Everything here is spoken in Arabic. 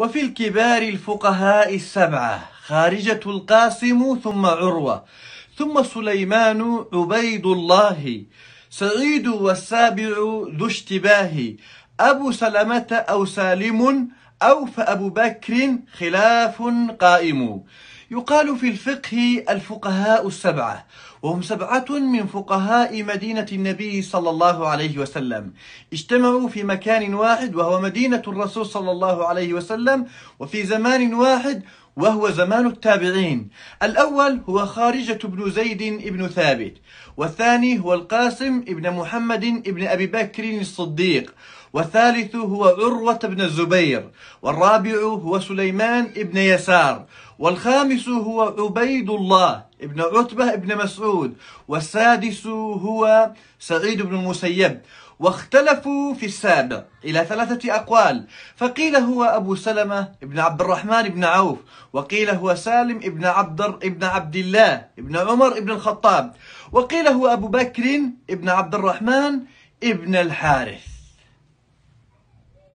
وفي الكبار الفقهاء السبعة خارجة القاسم ثم عروة ثم سليمان عبيد الله سعيد والسابع ذو اشتباه أبو سلمة أو سالم أو فأبو بكر خلاف قائم يقال في الفقه الفقهاء السبعة وهم سبعة من فقهاء مدينة النبي صلى الله عليه وسلم اجتمعوا في مكان واحد وهو مدينة الرسول صلى الله عليه وسلم وفي زمان واحد وهو زمان التابعين الأول هو خارجة بن زيد بن ثابت والثاني هو القاسم بن محمد بن أبي بكر الصديق والثالث هو عروة بن الزبير والرابع هو سليمان بن يسار والخامس هو عبيد الله ابن عتبة ابن مسعود والسادس هو سعيد بن المسيب واختلفوا في السابع إلى ثلاثة أقوال فقيل هو أبو سلمة ابن عبد الرحمن ابن عوف وقيل هو سالم ابن عبد, ابن عبد الله ابن عمر ابن الخطاب وقيل هو أبو بكر ابن عبد الرحمن ابن الحارث